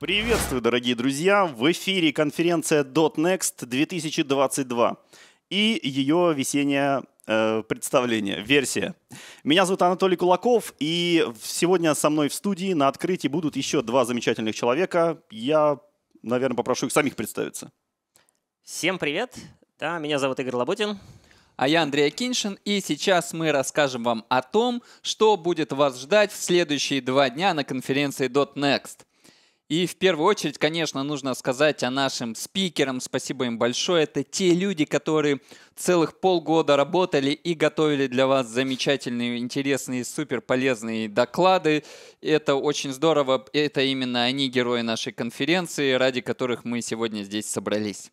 Приветствую, дорогие друзья! В эфире конференция .next 2022 и ее весенняя э, представление, версия. Меня зовут Анатолий Кулаков, и сегодня со мной в студии на открытии будут еще два замечательных человека. Я, наверное, попрошу их самих представиться. Всем привет. Да, меня зовут Игорь Лобутин А я Андрей Киншин, и сейчас мы расскажем вам о том, что будет вас ждать в следующие два дня на конференции .next. И в первую очередь, конечно, нужно сказать о нашим спикерам. Спасибо им большое. Это те люди, которые целых полгода работали и готовили для вас замечательные, интересные, супер полезные доклады. Это очень здорово. Это именно они герои нашей конференции, ради которых мы сегодня здесь собрались.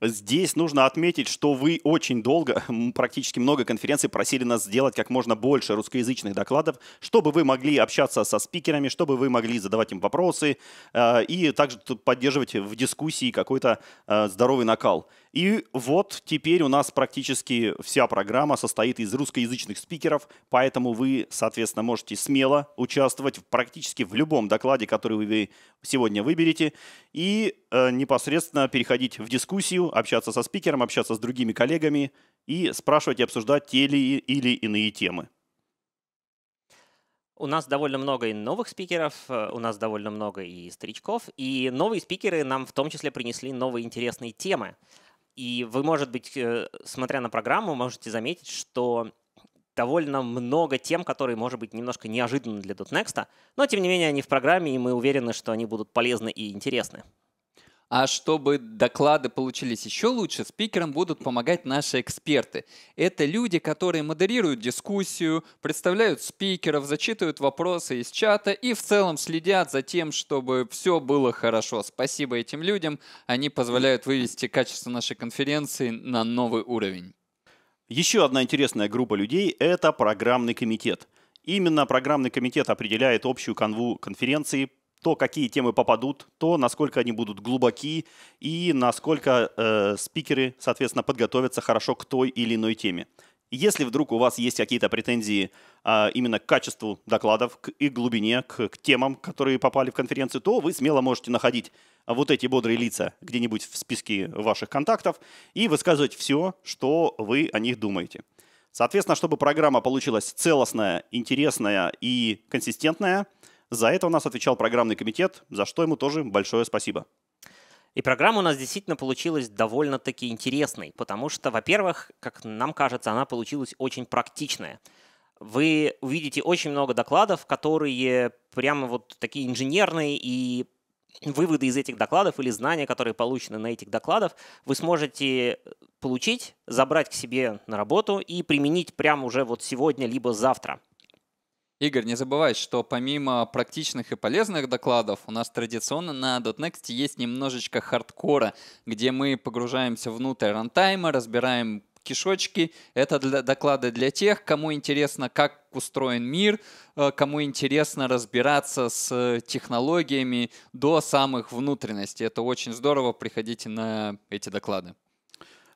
Здесь нужно отметить, что вы очень долго, практически много конференций просили нас сделать как можно больше русскоязычных докладов, чтобы вы могли общаться со спикерами, чтобы вы могли задавать им вопросы э, и также поддерживать в дискуссии какой-то э, здоровый накал. И вот теперь у нас практически вся программа состоит из русскоязычных спикеров, поэтому вы, соответственно, можете смело участвовать в практически в любом докладе, который вы сегодня выберете, и э, непосредственно переходить в дискуссию, общаться со спикером, общаться с другими коллегами и спрашивать и обсуждать те или, или иные темы. У нас довольно много и новых спикеров, э, у нас довольно много и старичков, и новые спикеры нам в том числе принесли новые интересные темы. И вы, может быть, э, смотря на программу, можете заметить, что довольно много тем, которые, может быть, немножко неожиданны для .next, но, тем не менее, они в программе, и мы уверены, что они будут полезны и интересны. А чтобы доклады получились еще лучше, спикерам будут помогать наши эксперты. Это люди, которые модерируют дискуссию, представляют спикеров, зачитывают вопросы из чата и в целом следят за тем, чтобы все было хорошо. Спасибо этим людям, они позволяют вывести качество нашей конференции на новый уровень. Еще одна интересная группа людей – это программный комитет. Именно программный комитет определяет общую канву конференции, то, какие темы попадут, то, насколько они будут глубоки и насколько э, спикеры, соответственно, подготовятся хорошо к той или иной теме. Если вдруг у вас есть какие-то претензии а, именно к качеству докладов к, и глубине, к, к темам, которые попали в конференцию, то вы смело можете находить вот эти бодрые лица где-нибудь в списке ваших контактов и высказывать все, что вы о них думаете. Соответственно, чтобы программа получилась целостная, интересная и консистентная, за это у нас отвечал программный комитет, за что ему тоже большое спасибо. И программа у нас действительно получилась довольно-таки интересной, потому что, во-первых, как нам кажется, она получилась очень практичная. Вы увидите очень много докладов, которые прямо вот такие инженерные и выводы из этих докладов или знания, которые получены на этих докладах, вы сможете получить, забрать к себе на работу и применить прямо уже вот сегодня либо завтра. Игорь, не забывай, что помимо практичных и полезных докладов, у нас традиционно на .next есть немножечко хардкора, где мы погружаемся внутрь рантайма, разбираем кишочки. Это для, доклады для тех, кому интересно, как устроен мир, э, кому интересно разбираться с технологиями до самых внутренностей. Это очень здорово, приходите на эти доклады.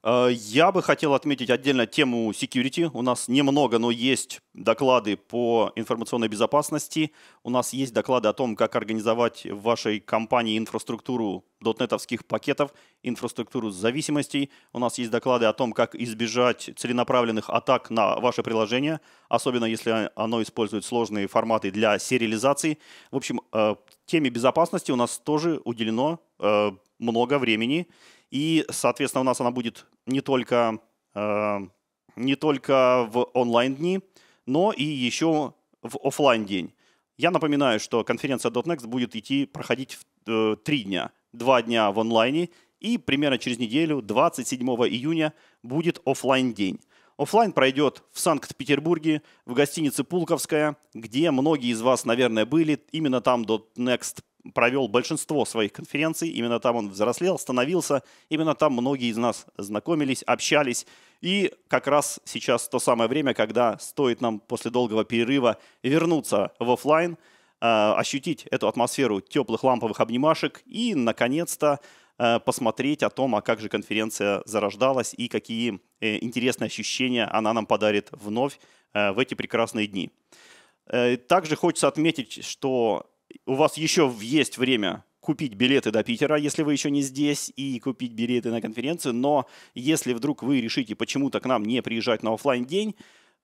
Э, я бы хотел отметить отдельно тему security. У нас немного, но есть доклады по информационной безопасности. У нас есть доклады о том, как организовать в вашей компании инфраструктуру дотнетовских пакетов, инфраструктуру зависимостей. У нас есть доклады о том, как избежать целенаправленных атак на ваше приложение, особенно если оно использует сложные форматы для сериализации. В общем, э, теме безопасности у нас тоже уделено э, много времени. И, соответственно, у нас она будет не только, э, не только в онлайн-дни, но и еще в офлайн-день. Я напоминаю, что конференция .next будет идти, проходить в, э, три дня. Два дня в онлайне и примерно через неделю, 27 июня, будет офлайн день Офлайн пройдет в Санкт-Петербурге, в гостинице «Пулковская», где многие из вас, наверное, были. Именно там .next провел большинство своих конференций. Именно там он взрослел, становился. Именно там многие из нас знакомились, общались. И как раз сейчас то самое время, когда стоит нам после долгого перерыва вернуться в офлайн, э, ощутить эту атмосферу теплых ламповых обнимашек и, наконец-то, Э, посмотреть о том, а как же конференция зарождалась и какие э, интересные ощущения она нам подарит вновь э, в эти прекрасные дни. Также хочется отметить, что у вас еще есть время купить билеты до Питера, если вы еще не здесь, и купить билеты на конференцию. Но если вдруг вы решите почему-то к нам не приезжать на офлайн день,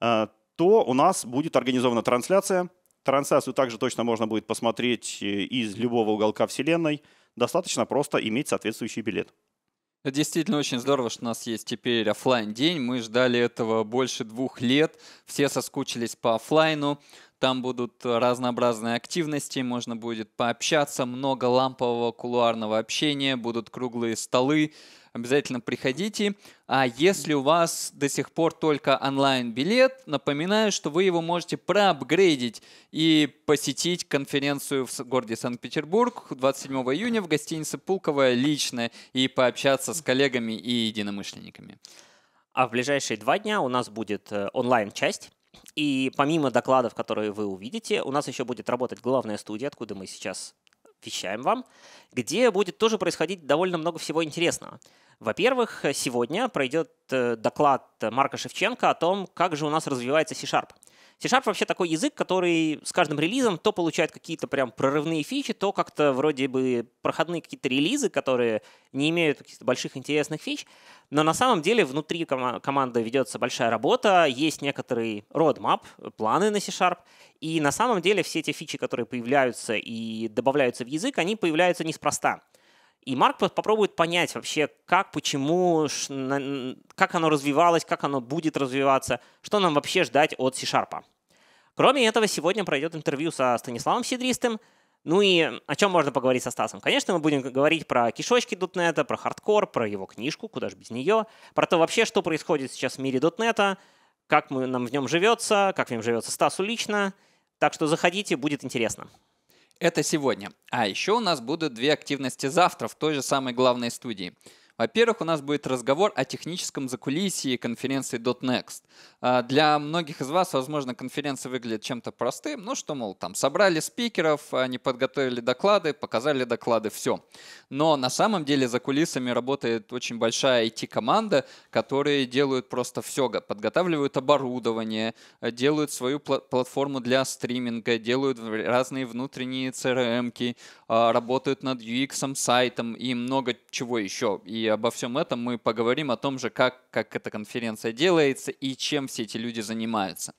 то у нас будет организована трансляция. Трансляцию также точно можно будет посмотреть из любого уголка Вселенной – Достаточно просто иметь соответствующий билет. Это действительно очень здорово, что у нас есть теперь офлайн день. Мы ждали этого больше двух лет. Все соскучились по офлайну. Там будут разнообразные активности, можно будет пообщаться, много лампового кулуарного общения, будут круглые столы обязательно приходите. А если у вас до сих пор только онлайн-билет, напоминаю, что вы его можете проапгрейдить и посетить конференцию в городе Санкт-Петербург 27 июня в гостинице «Пулковая» лично и пообщаться с коллегами и единомышленниками. А в ближайшие два дня у нас будет э, онлайн-часть. И помимо докладов, которые вы увидите, у нас еще будет работать главная студия, откуда мы сейчас обещаем вам, где будет тоже происходить довольно много всего интересного. Во-первых, сегодня пройдет э, доклад Марка Шевченко о том, как же у нас развивается C-Sharp. C-Sharp вообще такой язык, который с каждым релизом то получает какие-то прям прорывные фичи, то как-то вроде бы проходные какие-то релизы, которые не имеют каких-то больших интересных фич, но на самом деле внутри ком- команды ведется большая работа, есть некоторый roadmap, планы на C-Sharp, и на самом деле все эти фичи, которые появляются и добавляются в язык, они появляются неспроста. И Марк попробует понять вообще, как, почему, как оно развивалось, как оно будет развиваться, что нам вообще ждать от C-Sharp. Кроме этого, сегодня пройдет интервью со Станиславом Сидристым, ну и о чем можно поговорить со Стасом? Конечно, мы будем говорить про кишочки .NET, про хардкор, про его книжку, куда же без нее, про то вообще, что происходит сейчас в мире .NET, как мы, нам в нем живется, как в нем живется Стасу лично. Так что заходите, будет интересно. Это сегодня. А еще у нас будут две активности завтра в той же самой главной студии. Во-первых, у нас будет разговор о техническом закулисье конференции .next. А, для многих из вас, возможно, конференция выглядит чем-то простым. Ну что, мол, там собрали спикеров, они подготовили доклады, показали доклады, все. Но на самом деле за кулисами работает очень большая IT-команда, которые делают просто все. Подготавливают оборудование, э, делают свою платформу для стриминга, делают разные внутренние CRM-ки, а, работают над UX, сайтом и много чего еще. И обо всем этом мы поговорим о том же, как, как эта конференция делается и чем все эти люди занимаются.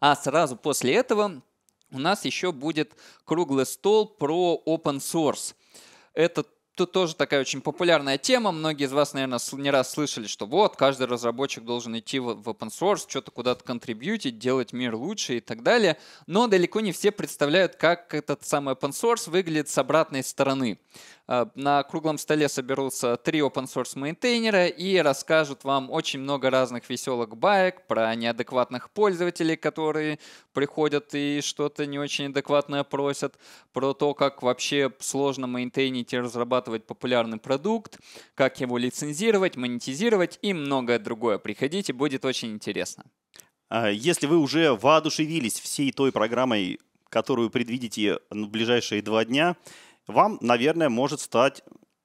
А сразу после этого у нас еще будет круглый стол про open source. Это тут тоже такая очень популярная тема. Многие из вас, наверное, не раз слышали, что вот, каждый разработчик должен идти в open source, что-то куда-то контрибьютить, делать мир лучше и так далее. Но далеко не все представляют, как этот самый open source выглядит с обратной стороны. А, на круглом столе соберутся три open source мейнтейнера и расскажут вам очень много разных веселых баек про неадекватных пользователей, которые приходят и что-то не очень адекватное просят, про то, как вообще сложно мейнтейнить и разрабатывать разрабатывать популярный продукт, как его лицензировать, монетизировать и многое другое. Приходите, будет очень интересно. А, если вы уже воодушевились всей той программой, которую предвидите в ближайшие два дня, вам, наверное, может стать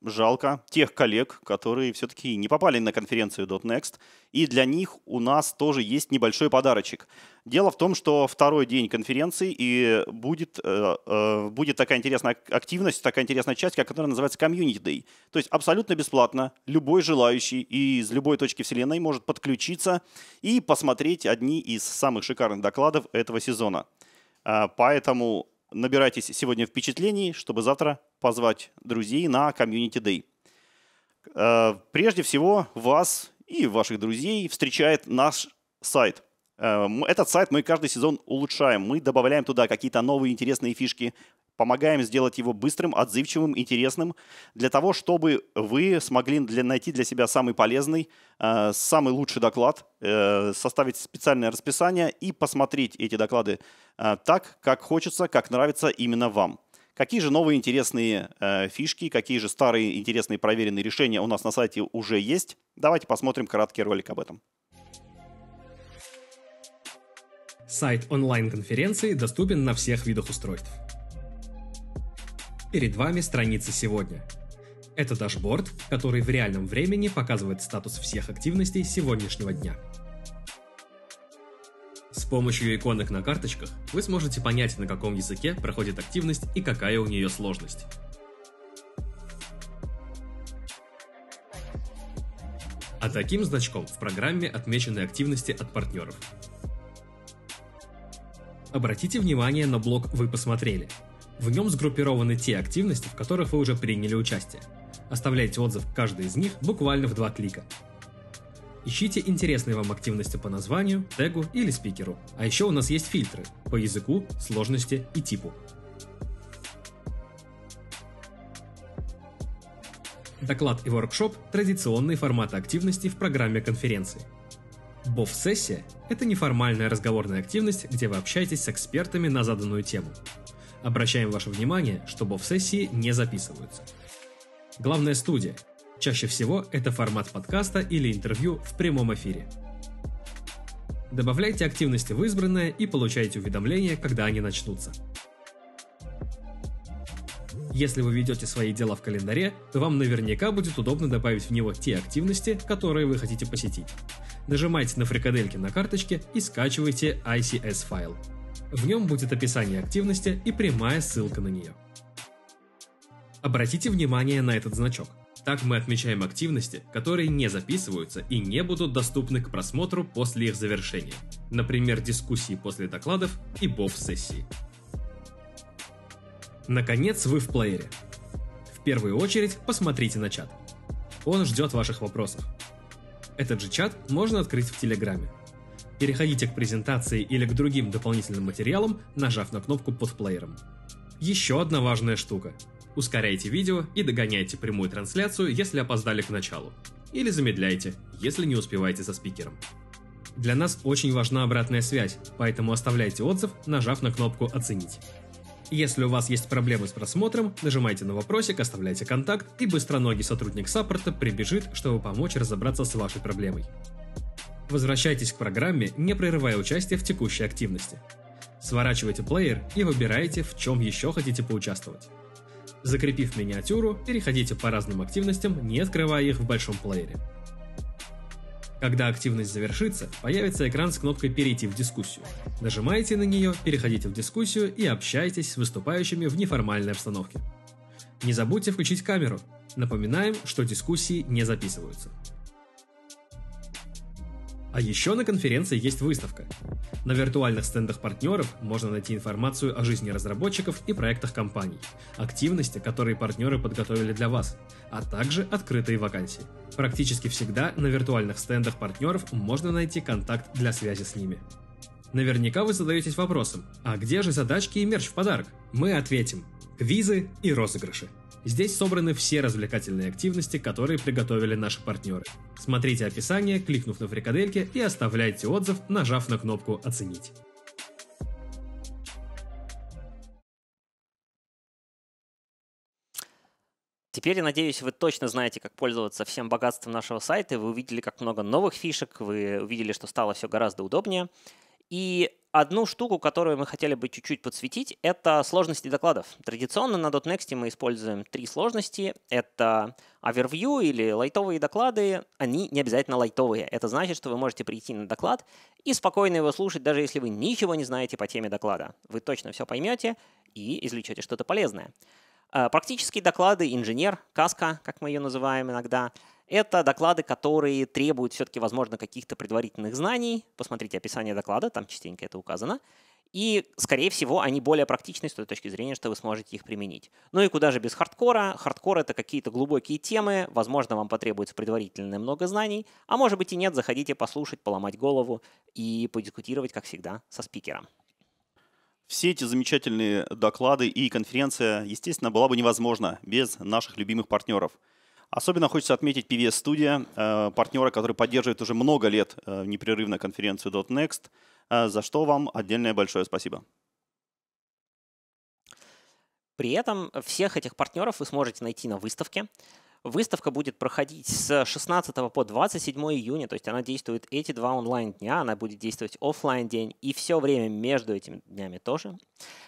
жалко тех коллег, которые все-таки не попали на конференцию .next, и для них у нас тоже есть небольшой подарочек. Дело в том, что второй день конференции, и будет, э, э, будет такая интересная активность, такая интересная часть, которая называется Community Day. То есть абсолютно бесплатно любой желающий из любой точки вселенной может подключиться и посмотреть одни из самых шикарных докладов этого сезона. А, поэтому набирайтесь сегодня впечатлений, чтобы завтра позвать друзей на Community Day. Э, прежде всего, вас и ваших друзей встречает наш сайт. Э, этот сайт мы каждый сезон улучшаем. Мы добавляем туда какие-то новые интересные фишки, помогаем сделать его быстрым, отзывчивым, интересным, для того, чтобы вы смогли для, найти для себя самый полезный, э, самый лучший доклад, э, составить специальное расписание и посмотреть эти доклады э, так, как хочется, как нравится именно вам. Какие же новые интересные э, фишки, какие же старые интересные проверенные решения у нас на сайте уже есть? Давайте посмотрим короткий ролик об этом. Сайт онлайн-конференции доступен на всех видах устройств перед вами страница сегодня. Это дашборд, который в реальном времени показывает статус всех активностей сегодняшнего дня. С помощью иконок на карточках вы сможете понять, на каком языке проходит активность и какая у нее сложность. А таким значком в программе отмечены активности от партнеров. Обратите внимание на блок «Вы посмотрели», в нем сгруппированы те активности, в которых вы уже приняли участие. Оставляйте отзыв каждой из них буквально в два клика. Ищите интересные вам активности по названию, тегу или спикеру. А еще у нас есть фильтры по языку, сложности и типу. Доклад и воркшоп – традиционные форматы активности в программе конференции. Боф – это неформальная разговорная активность, где вы общаетесь с экспертами на заданную тему. Обращаем ваше внимание, что бов-сессии не записываются. Главная студия. Чаще всего это формат подкаста или интервью в прямом эфире. Добавляйте активности в избранное и получайте уведомления, когда они начнутся. Если вы ведете свои дела в календаре, то вам наверняка будет удобно добавить в него те активности, которые вы хотите посетить. Нажимайте на фрикадельки на карточке и скачивайте ICS файл. В нем будет описание активности и прямая ссылка на нее. Обратите внимание на этот значок. Так мы отмечаем активности, которые не записываются и не будут доступны к просмотру после их завершения. Например, дискуссии после докладов и бов-сессии. Наконец, вы в плеере. В первую очередь посмотрите на чат. Он ждет ваших вопросов. Этот же чат можно открыть в Телеграме. Переходите к презентации или к другим дополнительным материалам, нажав на кнопку под плеером. Еще одна важная штука. Ускоряйте видео и догоняйте прямую трансляцию, если опоздали к началу. Или замедляйте, если не успеваете за спикером. Для нас очень важна обратная связь, поэтому оставляйте отзыв, нажав на кнопку «Оценить». Если у вас есть проблемы с просмотром, нажимайте на вопросик, оставляйте контакт, и быстроногий сотрудник саппорта прибежит, чтобы помочь разобраться с вашей проблемой. Возвращайтесь к программе, не прерывая участие в текущей активности. Сворачивайте плеер и выбирайте, в чем еще хотите поучаствовать. Закрепив миниатюру, переходите по разным активностям, не открывая их в большом плеере. Когда активность завершится, появится экран с кнопкой «Перейти в дискуссию». Нажимайте на нее, переходите в дискуссию и общайтесь с выступающими в неформальной обстановке. Не забудьте включить камеру. Напоминаем, что дискуссии не записываются. А еще на конференции есть выставка. На виртуальных стендах партнеров можно найти информацию о жизни разработчиков и проектах компаний, активности, которые партнеры подготовили для вас, а также открытые вакансии. Практически всегда на виртуальных стендах партнеров можно найти контакт для связи с ними. Наверняка вы задаетесь вопросом, а где же задачки и мерч в подарок? Мы ответим – квизы и розыгрыши. Здесь собраны все развлекательные активности, которые приготовили наши партнеры. Смотрите описание, кликнув на фрикадельки и оставляйте отзыв, нажав на кнопку «Оценить». Теперь, я надеюсь, вы точно знаете, как пользоваться всем богатством нашего сайта. Вы увидели, как много новых фишек, вы увидели, что стало все гораздо удобнее. И Одну штуку, которую мы хотели бы чуть-чуть подсветить, это сложности докладов. Традиционно на .next мы используем три сложности. Это overview или лайтовые доклады. Они не обязательно лайтовые. Это значит, что вы можете прийти на доклад и спокойно его слушать, даже если вы ничего не знаете по теме доклада. Вы точно все поймете и извлечете что-то полезное. Э, практические доклады, инженер, каска, как мы ее называем иногда — это доклады, которые требуют все-таки, возможно, каких-то предварительных знаний. Посмотрите описание доклада, там частенько это указано. И, скорее всего, они более практичны с той точки зрения, что вы сможете их применить. Ну и куда же без хардкора? Хардкор — это какие-то глубокие темы, возможно, вам потребуется предварительное много знаний, а может быть и нет, заходите послушать, поломать голову и подискутировать, как всегда, со спикером. Все эти замечательные доклады и конференция, естественно, была бы невозможна без наших любимых партнеров — Особенно хочется отметить PVS Studio, э, партнера, который поддерживает уже много лет э, непрерывно конференцию .next, э, за что вам отдельное большое спасибо. При этом всех этих партнеров вы сможете найти на выставке. Выставка будет проходить с 16 по 27 июня, то есть она действует эти два онлайн-дня, она будет действовать офлайн-день и все время между этими днями тоже.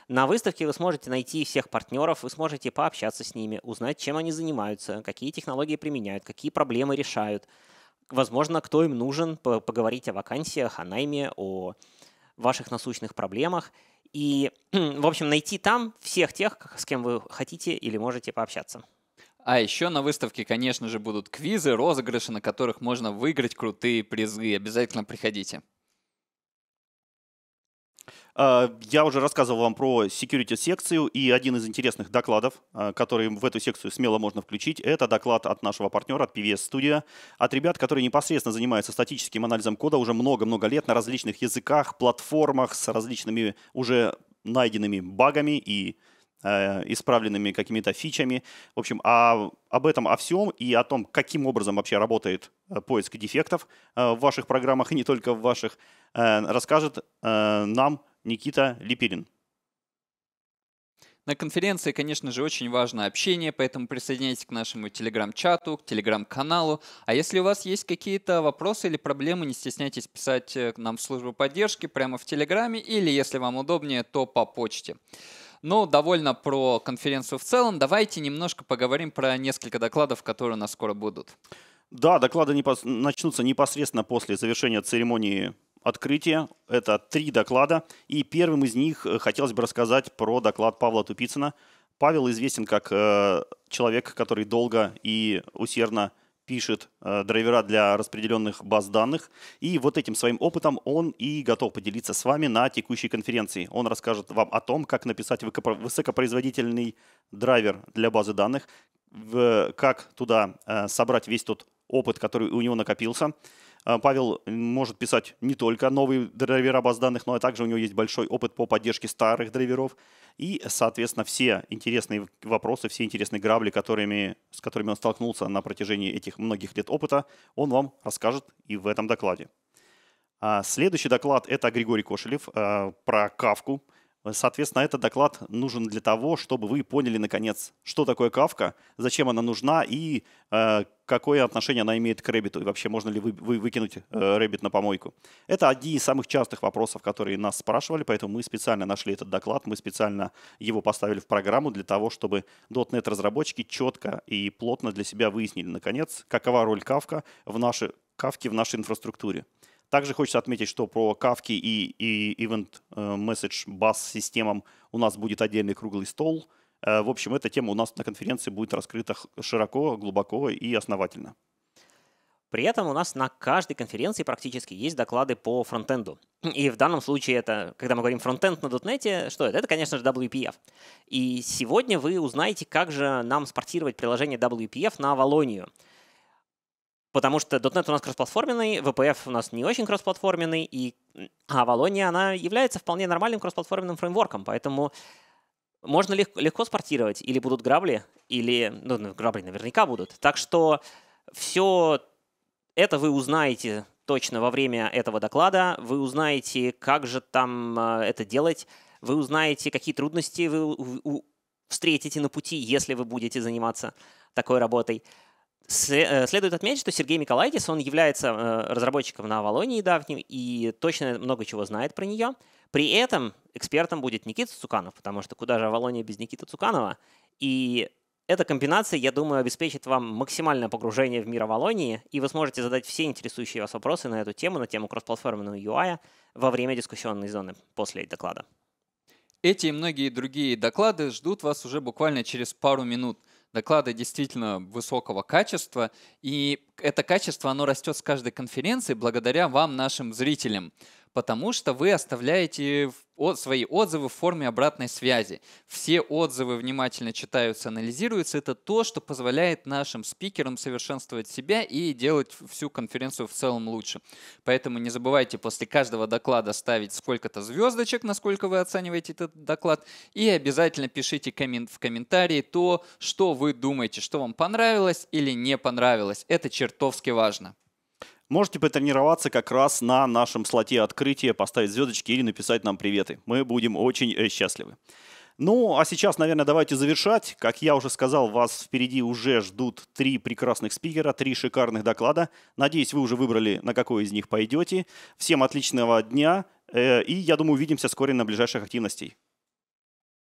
На выставке вы сможете найти всех партнеров, вы сможете пообщаться с ними, узнать, чем они занимаются, какие технологии применяют, какие проблемы решают, возможно, кто им нужен, поговорить о вакансиях, о найме, о ваших насущных проблемах. И, в общем, найти там всех тех, с кем вы хотите или можете пообщаться. А еще на выставке, конечно же, будут квизы, розыгрыши, на которых можно выиграть крутые призы. Обязательно приходите. А, я уже рассказывал вам про security-секцию, и один из интересных докладов, а, который в эту секцию смело можно включить, это доклад от нашего партнера, от PVS Studio, от ребят, которые непосредственно занимаются статическим анализом кода уже много-много лет на различных языках, платформах, с различными уже найденными багами и Э, исправленными какими-то фичами. В общем, а об этом, о всем и о том, каким образом вообще работает э, поиск дефектов э, в ваших программах и не только в ваших, расскажет нам Никита Лепилин. На конференции, конечно же, очень важно общение, поэтому присоединяйтесь к нашему телеграм-чату, к телеграм-каналу. А если у вас есть какие-то вопросы или проблемы, не стесняйтесь писать к нам в службу поддержки прямо в телеграме или, если вам удобнее, то по почте. Ну, довольно про конференцию в целом. Давайте немножко поговорим про несколько докладов, которые у нас скоро будут. Да, доклады непос... начнутся непосредственно после завершения церемонии открытия. Это три доклада. И первым из них э, хотелось бы рассказать про доклад Павла Тупицына. Павел известен как э, человек, который долго и усердно пишет э, драйвера для распределенных баз данных. И вот этим своим опытом он и готов поделиться с вами на текущей конференции. Он расскажет вам о том, как написать высокопроизводительный драйвер для базы данных, как туда э, собрать весь тот опыт, который у него накопился, а, Павел может писать не только новые драйвера баз данных, но и также у него есть большой опыт по поддержке старых драйверов. И, соответственно, все интересные вопросы, все интересные грабли, которыми, с которыми он столкнулся на протяжении этих многих лет опыта, он вам расскажет и в этом докладе. А, следующий доклад – это Григорий Кошелев а, про Кавку – Соответственно, этот доклад нужен для того, чтобы вы поняли, наконец, что такое Кавка, зачем она нужна и э, какое отношение она имеет к Рэббиту, и вообще можно ли вы, вы выкинуть э, Рэббит на помойку. Это одни из самых частых вопросов, которые нас спрашивали, поэтому мы специально нашли этот доклад, мы специально его поставили в программу для того, чтобы .NET-разработчики четко и плотно для себя выяснили, наконец, какова роль Кавка в нашей, Кавки в нашей инфраструктуре. Также хочется отметить, что про кавки и, и Event э, Message Bus системам у нас будет отдельный круглый стол. Э, в общем, эта тема у нас на конференции будет раскрыта широко, глубоко и основательно. При этом у нас на каждой конференции практически есть доклады по фронтенду. И в данном случае это, когда мы говорим фронтенд на дотнете, что это? Это, конечно же, WPF. И сегодня вы узнаете, как же нам спортировать приложение WPF на Авалонию – Потому что .NET у нас кроссплатформенный, VPF у нас не очень кроссплатформенный, и Avalonia, а она является вполне нормальным кроссплатформенным фреймворком, поэтому можно легко, легко спортировать, или будут грабли, или, ну, ну грабли наверняка будут. Так что все это вы узнаете точно во время этого доклада, вы узнаете, как же там э, это делать, вы узнаете, какие трудности вы встретите на пути, если вы будете заниматься такой работой. Э, следует отметить, что Сергей Миколайтис, он является э, разработчиком на Авалонии давним и точно много чего знает про нее. При этом экспертом будет Никита Цуканов, потому что куда же Авалония без Никиты Цуканова? И эта комбинация, я думаю, обеспечит вам максимальное погружение в мир Авалонии, и вы сможете задать все интересующие вас вопросы на эту тему, на тему кроссплатформенного UI во время дискуссионной зоны после доклада. Эти и многие другие доклады ждут вас уже буквально через пару минут доклады действительно высокого качества, и это качество, оно растет с каждой конференции благодаря вам, нашим зрителям потому что вы оставляете свои отзывы в форме обратной связи. Все отзывы внимательно читаются, анализируются. Это то, что позволяет нашим спикерам совершенствовать себя и делать всю конференцию в целом лучше. Поэтому не забывайте после каждого доклада ставить сколько-то звездочек, насколько вы оцениваете этот доклад, и обязательно пишите в комментарии то, что вы думаете, что вам понравилось или не понравилось. Это чертовски важно. Можете потренироваться как раз на нашем слоте открытия, поставить звездочки или написать нам приветы. Мы будем очень э, счастливы. Ну, а сейчас, наверное, давайте завершать. Как я уже сказал, вас впереди уже ждут три прекрасных спикера, три шикарных доклада. Надеюсь, вы уже выбрали, на какой из них пойдете. Всем отличного дня, э, и я думаю, увидимся вскоре на ближайших активностей.